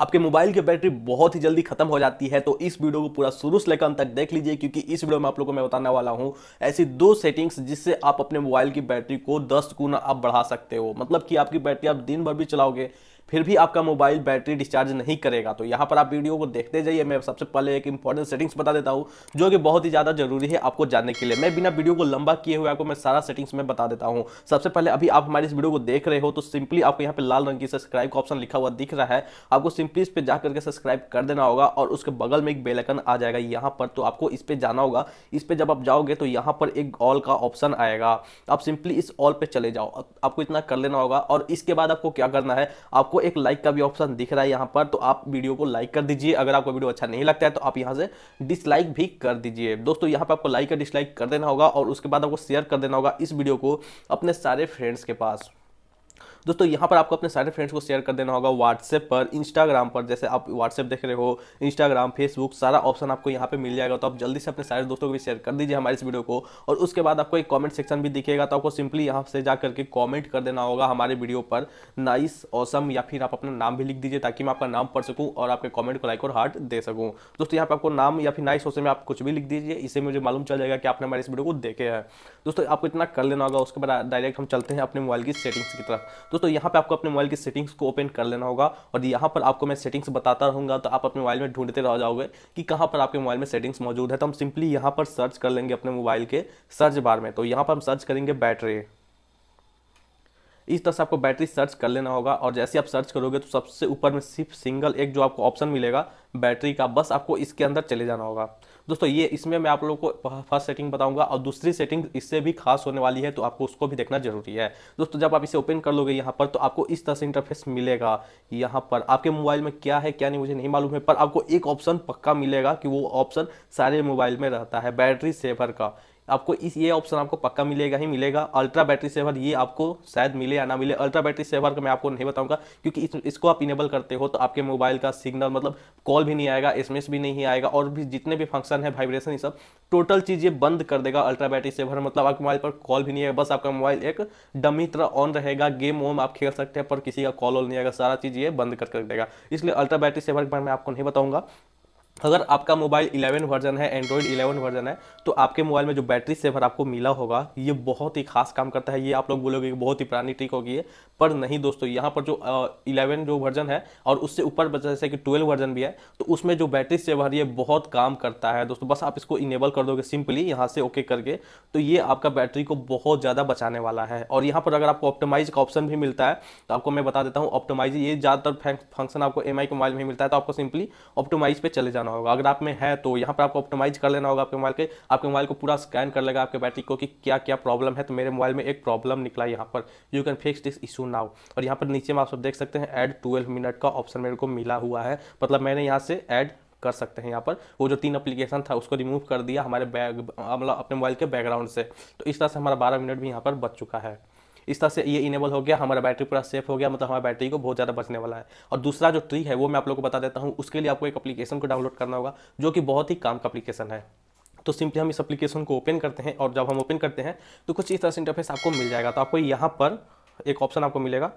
आपके मोबाइल की बैटरी बहुत ही जल्दी खत्म हो जाती है तो इस वीडियो को पूरा शुरू से लेकर अंत तक देख लीजिए क्योंकि इस वीडियो में आप लोगों को मैं बताने वाला हूँ ऐसी दो सेटिंग्स जिससे आप अपने मोबाइल की बैटरी को दस गुना आप बढ़ा सकते हो मतलब कि आपकी बैटरी आप दिन भर भी चलाओगे फिर भी आपका मोबाइल बैटरी डिस्चार्ज नहीं करेगा तो यहाँ पर आप वीडियो को देखते जाइए मैं सबसे पहले एक इंपॉर्टेंट सेटिंग्स बता देता हूँ जो कि बहुत ही ज़्यादा जरूरी है आपको जानने के लिए मैं बिना वीडियो को लंबा किए हुए आपको मैं सारा सेटिंग्स में बता देता हूँ सबसे पहले अभी आप हमारे इस वीडियो को देख रहे हो तो सिंपली आपको यहाँ पर लाल रंग की सब्सक्राइब का ऑप्शन लिखा हुआ दिख रहा है आपको सिंपली इस पर जा करके सब्सक्राइब कर देना होगा और उसके बगल में एक बेलकन आ जाएगा यहाँ पर तो आपको इस पर जाना होगा इस पर जब आप जाओगे तो यहाँ पर एक ऑल का ऑप्शन आएगा आप सिंपली इस ऑल पर चले जाओ आपको इतना कर लेना होगा और इसके बाद आपको क्या करना है आपको आपको एक लाइक का भी ऑप्शन दिख रहा है यहाँ पर तो आप वीडियो को लाइक कर दीजिए अगर आपको वीडियो अच्छा नहीं लगता है तो आप यहाँ से डिसलाइक भी कर दीजिए दोस्तों यहाँ पर आपको लाइक या डिसलाइक कर देना होगा और उसके बाद आपको शेयर कर देना होगा इस वीडियो को अपने सारे फ्रेंड्स के पास दोस्तों यहाँ पर आपको अपने सारे फ्रेंड्स को शेयर कर देना होगा व्हाट्सएप पर इंस्टाग्राम पर जैसे आप व्हाट्सएप देख रहे हो इंस्टाग्राम फेसबुक सारा ऑप्शन आपको यहाँ पे मिल जाएगा तो आप जल्दी से अपने सारे दोस्तों को भी शेयर कर दीजिए हमारे इस वीडियो को और उसके बाद आपको एक कॉमेंट सेक्शन भी दिखेगा तो आपको सिंपली यहाँ से जा करके कॉमेंट कर देना होगा हमारे वीडियो पर नाइस ऑसम या फिर आप अपना नाम भी लिख दीजिए ताकि मैं आपका नाम पढ़ सकूँ और आपके कॉमेंट को लाइक और हार्ट दे सकूँ दोस्तों यहाँ पर आपको नाम या फिर नाइस ऑसम आप कुछ भी लिख दीजिए इससे मुझे मालूम चल जाएगा कि आपने हमारे इस वीडियो को देखे हैं दोस्तों आपको इतना कर लेना होगा उसके बाद डायरेक्ट हम चलते हैं अपने मोबाइल की सेटिंग्स की तरफ दोस्तों यहाँ पे आपको अपने मोबाइल की सेटिंग्स को ओपन कर लेना होगा और यहाँ पर आपको मैं सेटिंग्स बताता रहूँगा तो आप अपने मोबाइल में ढूंढते रह जाओगे कि कहाँ पर आपके मोबाइल में सेटिंग्स मौजूद है तो हम सिंपली यहाँ पर सर्च कर लेंगे अपने मोबाइल के सर्च बार में तो यहाँ पर हम सर्च करेंगे बैटरी इस तरह से आपको बैटरी सर्च कर लेना होगा और जैसे आप सर्च करोगे तो सबसे ऊपर में सिर्फ सिंगल एक जो आपको ऑप्शन मिलेगा बैटरी का बस आपको इसके अंदर चले जाना होगा दोस्तों ये इसमें मैं आप लोगों को फर्स्ट सेटिंग बताऊंगा और दूसरी सेटिंग इससे भी खास होने वाली है तो आपको उसको भी देखना जरूरी है दोस्तों जब आप इसे ओपन कर लोगे यहाँ पर तो आपको इस तरह से इंटरफेस मिलेगा यहाँ पर आपके मोबाइल में क्या है क्या नहीं मुझे नहीं मालूम है पर आपको एक ऑप्शन पक्का मिलेगा कि वो ऑप्शन सारे मोबाइल में रहता है बैटरी सेवर का आपको इस ये ऑप्शन आपको पक्का मिलेगा ही मिलेगा अल्ट्रा बैटरी सेवर ये आपको शायद मिले या ना मिले अल्ट्रा बैटरी सेवर का मैं आपको नहीं बताऊंगा क्योंकि इस, इसको आप इनेबल करते हो तो आपके मोबाइल का सिग्नल मतलब कॉल भी नहीं आएगा एस भी नहीं आएगा और भी जितने भी फंक्शन है वाइब्रेशन ये सब टोटल चीज़ ये बंद कर देगा अल्ट्रा बैटरी सेवर मतलब आपके मोबाइल पर कॉल भी नहीं आएगा बस आपका मोबाइल एक डमी तरह ऑन रहेगा गेम वोम आप खेल सकते हैं पर किसी का कॉल वॉल नहीं आएगा सारा चीज़ ये बंद कर देगा इसलिए अल्ट्रा बैटरी सेवर के बारे में आपको नहीं बताऊँगा अगर आपका मोबाइल 11 वर्जन है एंड्रॉयड 11 वर्जन है तो आपके मोबाइल में जो बैटरी सेवर आपको मिला होगा ये बहुत ही खास काम करता है ये आप लोग बोलोगे कि बहुत ही पुरानी ट्रिक होगी है पर नहीं दोस्तों यहाँ पर जो इलेवन जो वर्जन है और उससे ऊपर जैसे कि ट्वेल्व वर्जन भी है तो उसमें जो बैटरी सेवर ये बहुत काम करता है दोस्तों बस आप इसको इनेबल कर दोगे सिंपली यहाँ से ओके करके तो ये आपका बैटरी को बहुत ज़्यादा बचाने वाला है और यहाँ पर अगर आपको ऑप्टोमाइज का ऑप्शन भी मिलता है तो आपको मैं बता देता हूँ ऑप्टोमाइज ये ज़्यादातर फंक्शन आपको एम के मोबाइल में मिलता है तो आपको सिंपली ऑप्टोमाइज पर चले जाना करना होगा अगर आप में है तो यहाँ पर आपको ऑप्टिमाइज कर लेना होगा आपके मोबाइल के आपके मोबाइल को पूरा स्कैन कर लेगा आपके बैटरी को कि क्या क्या प्रॉब्लम है तो मेरे मोबाइल में एक प्रॉब्लम निकला यहाँ पर you can fix this issue now और यहाँ पर नीचे में आप सब देख सकते हैं एड ट्वेल्व मिनट का ऑप्शन मेरे को मिला हुआ है मतलब मैंने यहाँ से एड कर सकते हैं यहाँ पर वो जो तीन अप्लीकेशन था उसको रिमूव कर दिया हमारे बैग मतलब अपने मोबाइल के बैकग्राउंड से तो इस तरह से हमारा बारह मिनट भी यहाँ पर बच चुका है इस तरह से ये इनेबल हो गया हमारा बैटरी पूरा सेफ हो गया मतलब हमारा बैटरी को बहुत ज़्यादा बचने वाला है और दूसरा जो ट्री है वो मैं आप लोग को बता देता हूँ उसके लिए आपको एक अपलीकेशन को डाउनलोड करना होगा जो कि बहुत ही काम का अपलीकेशन है तो सिंपली हम इस अपलीकेशन को ओपन करते हैं और जब हम ओपन करते हैं तो कुछ इस तरह से इंटरफेस आपको मिल जाएगा तो आपको यहाँ पर एक ऑप्शन आपको मिलेगा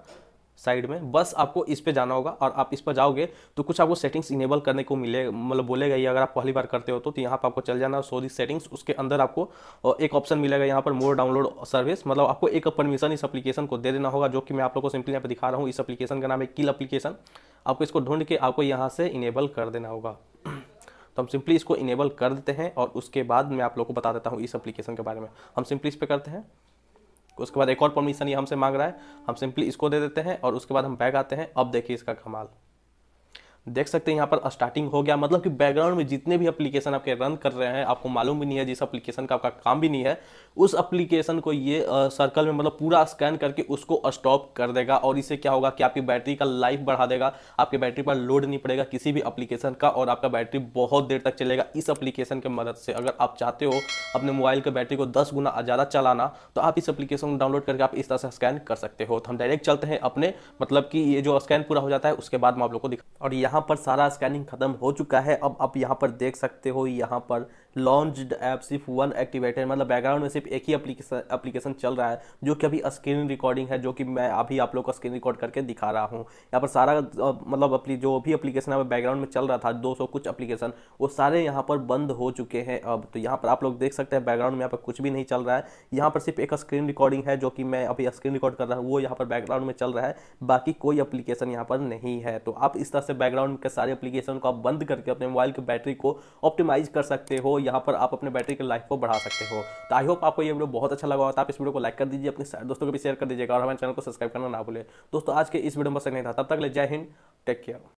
साइड में बस आपको इस पे जाना होगा और आप इस पर जाओगे तो कुछ आपको सेटिंग्स इनेबल करने को मिले मतलब बोलेगा ये अगर आप पहली बार करते हो तो, तो यहाँ पर आपको चल जाना सो दी सेटिंग्स उसके अंदर आपको एक ऑप्शन मिलेगा यहाँ पर मोर डाउनलोड सर्विस मतलब आपको एक परमिशन इस एप्लीकेशन को दे देना होगा जो कि मैं आप लोग को सिंपली यहाँ पर दिखा रहा हूँ इस अप्लीकेशन का नाम है किल अप्लीकेशन आपको इसको ढूंढ के आपको यहाँ से इनेबल कर देना होगा तो हम सिंपली इसको इनेबल कर देते हैं और उसके बाद मैं आप लोग को बता देता हूँ इस अप्लीकेशन के बारे में हम सिंपली इस पर करते हैं उसके बाद एक और परमिशन ये हमसे मांग रहा है हम सिंपली इसको दे देते हैं और उसके बाद हम बैग आते हैं अब देखिए इसका कमाल देख सकते हैं यहाँ पर स्टार्टिंग हो गया मतलब कि बैकग्राउंड में जितने भी एप्लीकेशन आपके रन कर रहे हैं आपको मालूम भी नहीं है जिस एप्लीकेशन का आपका काम भी नहीं है उस एप्लीकेशन को ये सर्कल में मतलब पूरा स्कैन करके उसको स्टॉप कर देगा और इससे क्या होगा कि आपकी बैटरी का लाइफ बढ़ा देगा आपकी बैटरी पर लोड नहीं पड़ेगा किसी भी अप्लीकेशन का और आपका बैटरी बहुत देर तक चलेगा इस अप्लीकेशन की मदद से अगर आप चाहते हो अपने मोबाइल के बैटरी को दस गुना ज़्यादा चलाना तो आप इस अप्लीकेशन को डाउनलोड करके आप इस तरह से स्कैन कर सकते हो तो हम डायरेक्ट चलते हैं अपने मतलब कि ये जो स्कैन पूरा हो जाता है उसके बाद मैं आप लोग को दिखा और यहाँ यहाँ पर सारा स्कैनिंग खत्म हो चुका है अब आप यहाँ पर देख सकते हो यहाँ पर लॉन्च्ड ऐप सिर्फ वन एक्टिवेटेड मतलब बैकग्राउंड में सिर्फ एक ही एप्लीकेशन चल रहा है जो कि अभी स्क्रीन रिकॉर्डिंग है जो कि मैं अभी आप लोग का स्क्रीन रिकॉर्ड करके दिखा रहा हूँ यहाँ पर सारा मतलब अपनी जो भी एप्लीकेशन है बैकग्राउंड में चल रहा था 200 कुछ एप्लीकेशन वो सारे यहाँ पर बंद हो चुके हैं अब तो यहाँ पर आप लोग देख सकते हैं बैकग्राउंड में यहाँ पर कुछ भी नहीं चल रहा है यहाँ पर सिर्फ एक स्क्रीन रिकॉर्डिंग है जो कि मैं अभी स्क्रीन रिकॉर्ड कर रहा हूँ वो यहाँ पर बैकग्राउंड में चल रहा है बाकी कोई एप्लीकेशन यहाँ पर नहीं है तो आप इस तरह से बैकग्राउंड के सारे एप्लीकेशन को आप बंद करके अपने मोबाइल की बैटरी को ऑप्टिमाइज कर सकते हो यहाँ पर आप अपने बैटरी की लाइफ को बढ़ा सकते हो तो आई होप आपको ये वीडियो बहुत अच्छा लगा हो तो आप इस वीडियो को लाइक कर दीजिए अपने दोस्तों को भी शेयर कर दीजिएगा और हमारे चैनल को सब्सक्राइब करना ना भूलें दोस्तों आज के इस वीडियो में बस नहीं था तब तक ले जय हिंद टेक केयर